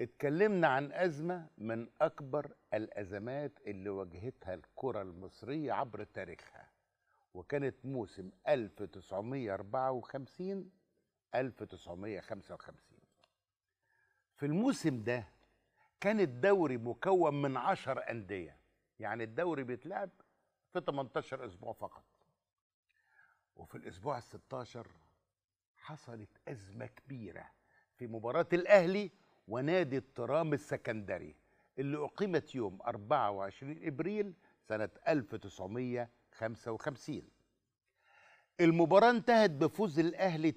اتكلمنا عن أزمة من أكبر الأزمات اللي واجهتها الكرة المصرية عبر تاريخها وكانت موسم 1954 1955 في الموسم ده كان الدوري مكون من 10 أندية يعني الدوري بيتلعب في 18 أسبوع فقط وفي الأسبوع ال 16 حصلت أزمة كبيرة في مباراة الأهلي ونادي الترام السكندري اللي أقيمت يوم 24 إبريل سنة 1955 المباراة انتهت بفوز الأهلي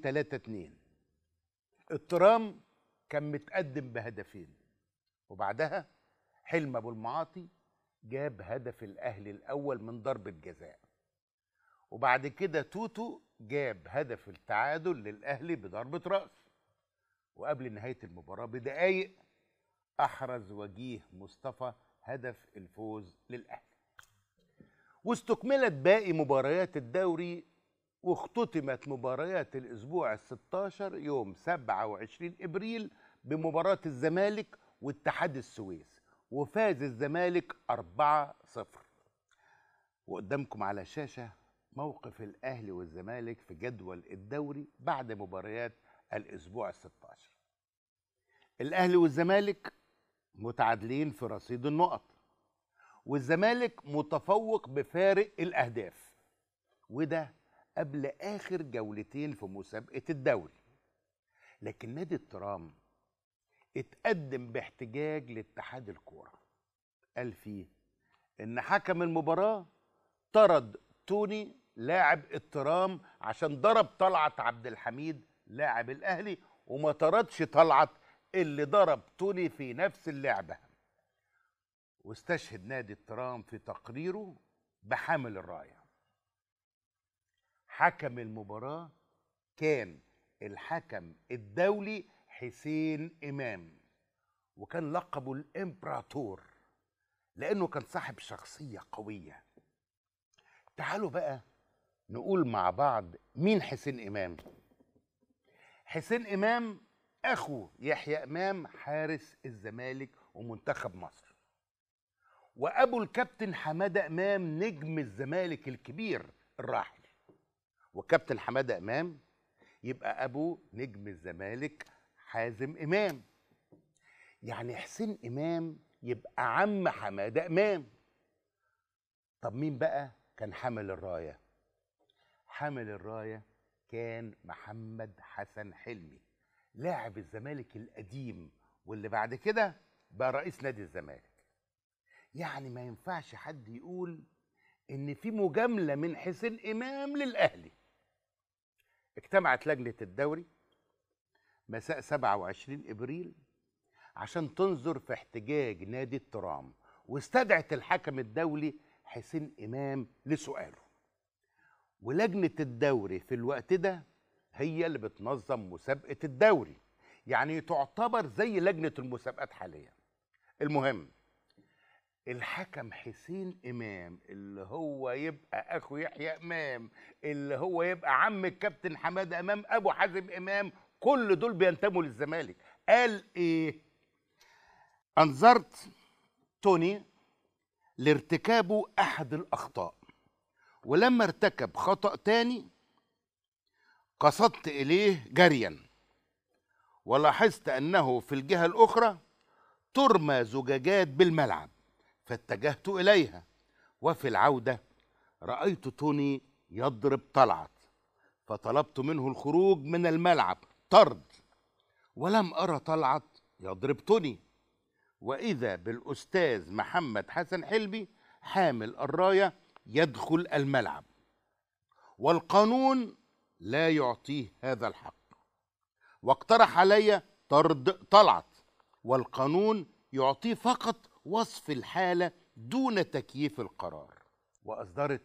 3-2 الترام كان متقدم بهدفين وبعدها حلم أبو المعاطي جاب هدف الأهلي الأول من ضربة جزاء وبعد كده توتو جاب هدف التعادل للأهلي بضربة رأس وقبل نهاية المباراة بدقايق أحرز وجيه مصطفى هدف الفوز للأهلي واستكملت باقي مباريات الدوري واختتمت مباريات الأسبوع الستاشر يوم 27 إبريل بمباراة الزمالك واتحاد السويس وفاز الزمالك 4-0 وقدامكم على شاشة موقف الأهلي والزمالك في جدول الدوري بعد مباريات الأسبوع الستاشر الاهلي والزمالك متعادلين في رصيد النقط والزمالك متفوق بفارق الاهداف وده قبل اخر جولتين في مسابقه الدوري لكن نادي الترام اتقدم باحتجاج لاتحاد الكوره قال فيه ان حكم المباراه طرد توني لاعب الترام عشان ضرب طلعت عبد الحميد لاعب الاهلي وما طردش طلعت اللي ضرب توني في نفس اللعبة واستشهد نادي الترام في تقريره بحامل الراية حكم المباراة كان الحكم الدولي حسين إمام وكان لقبه الإمبراطور لأنه كان صاحب شخصية قوية تعالوا بقى نقول مع بعض مين حسين إمام حسين إمام اخو يحيى امام حارس الزمالك ومنتخب مصر وابو الكابتن حماده امام نجم الزمالك الكبير الراحل وكابتن حماده امام يبقى ابو نجم الزمالك حازم امام يعني حسين امام يبقى عم حماده امام طب مين بقى كان حامل الرايه حامل الرايه كان محمد حسن حلمي لاعب الزمالك القديم واللي بعد كده بقى رئيس نادي الزمالك يعني ما ينفعش حد يقول ان في مجامله من حسين امام للاهلي اجتمعت لجنه الدوري مساء 27 ابريل عشان تنظر في احتجاج نادي الترام واستدعت الحكم الدولي حسين امام لسؤاله ولجنه الدوري في الوقت ده هي اللي بتنظم مسابقه الدوري يعني تعتبر زي لجنه المسابقات حاليا المهم الحكم حسين امام اللي هو يبقى اخو يحيى امام اللي هو يبقى عم الكابتن حماده امام ابو حازم امام كل دول بينتموا للزمالك قال ايه انظرت توني لارتكابه احد الاخطاء ولما ارتكب خطا تاني قصدت إليه جريا ولاحظت أنه في الجهة الأخرى ترمى زجاجات بالملعب فاتجهت إليها وفي العودة رأيت توني يضرب طلعت فطلبت منه الخروج من الملعب طرد ولم أرى طلعت يضرب توني وإذا بالأستاذ محمد حسن حلبي حامل الراية يدخل الملعب والقانون لا يعطيه هذا الحق واقترح علي طرد طلعت والقانون يعطيه فقط وصف الحالة دون تكييف القرار وأصدرت